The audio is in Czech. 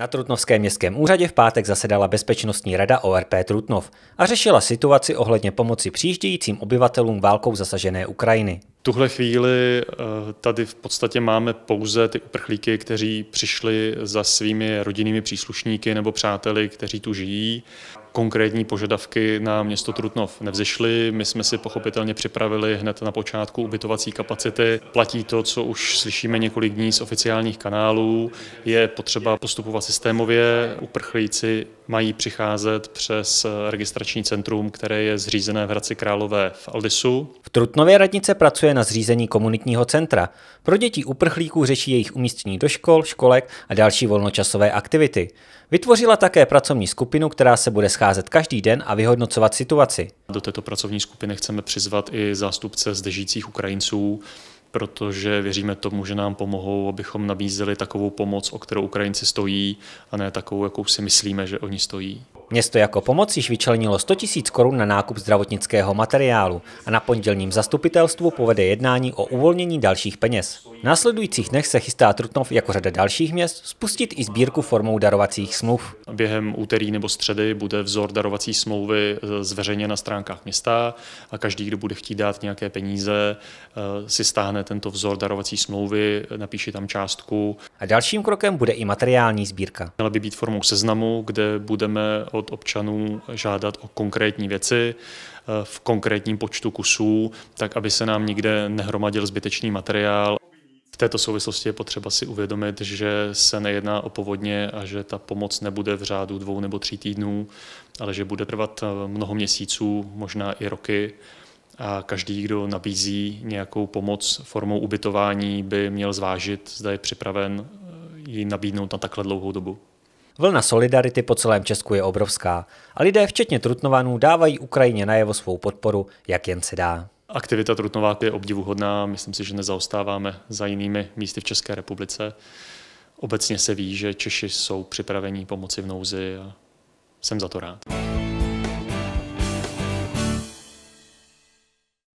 Na Trutnovském městském úřadě v pátek zasedala Bezpečnostní rada ORP Trutnov a řešila situaci ohledně pomoci přijíždějícím obyvatelům válkou zasažené Ukrajiny. Tuhle chvíli eh, tady v podstatě máme pouze ty uprchlíky, kteří přišli za svými rodinnými příslušníky nebo přáteli, kteří tu žijí konkrétní požadavky na město Trutnov nevzešly. My jsme si pochopitelně připravili hned na počátku ubytovací kapacity. Platí to, co už slyšíme několik dní z oficiálních kanálů. Je potřeba postupovat systémově. Uprchlíci mají přicházet přes registrační centrum, které je zřízené v Hradci Králové v Aldisu. V Trutnově radnice pracuje na zřízení komunitního centra. Pro děti uprchlíků řeší jejich umístění do škol, školek a další volnočasové aktivity. Vytvořila také pracovní skupinu, která se bude scházet každý den a vyhodnocovat situaci. Do této pracovní skupiny chceme přizvat i zástupce zde žijících Ukrajinců, protože věříme tomu, že nám pomohou, abychom nabízeli takovou pomoc, o kterou Ukrajinci stojí, a ne takovou, jakou si myslíme, že oni stojí. Město jako pomoc již vyčlenilo 100 000 korun na nákup zdravotnického materiálu a na pondělním zastupitelstvu povede jednání o uvolnění dalších peněz. V následujících dnech se chystá Trutnov jako řada dalších měst spustit i sbírku formou darovacích smluv. Během úterý nebo středy bude vzor darovací smlouvy e, zveřejněn na stránkách města a každý, kdo bude chtít dát nějaké peníze, e, si stáhne tento vzor darovací smlouvy, napíše tam částku. A dalším krokem bude i materiální sbírka. Měla by být formou seznamu, kde budeme o od občanů žádat o konkrétní věci eh, v konkrétním počtu kusů, tak aby se nám nikde nehromadil zbytečný materiál. V této souvislosti je potřeba si uvědomit, že se nejedná o povodně a že ta pomoc nebude v řádu dvou nebo tří týdnů, ale že bude trvat eh, mnoho měsíců, možná i roky. A každý, kdo nabízí nějakou pomoc formou ubytování, by měl zvážit, zda je připraven eh, ji nabídnout na takhle dlouhou dobu. Vlna solidarity po celém Česku je obrovská a lidé, včetně Trutnovanů, dávají Ukrajině najevo svou podporu, jak jen se dá. Aktivita trutnová je obdivuhodná, myslím si, že nezaostáváme za jinými místy v České republice. Obecně se ví, že Češi jsou připraveni pomoci v nouzi a jsem za to rád.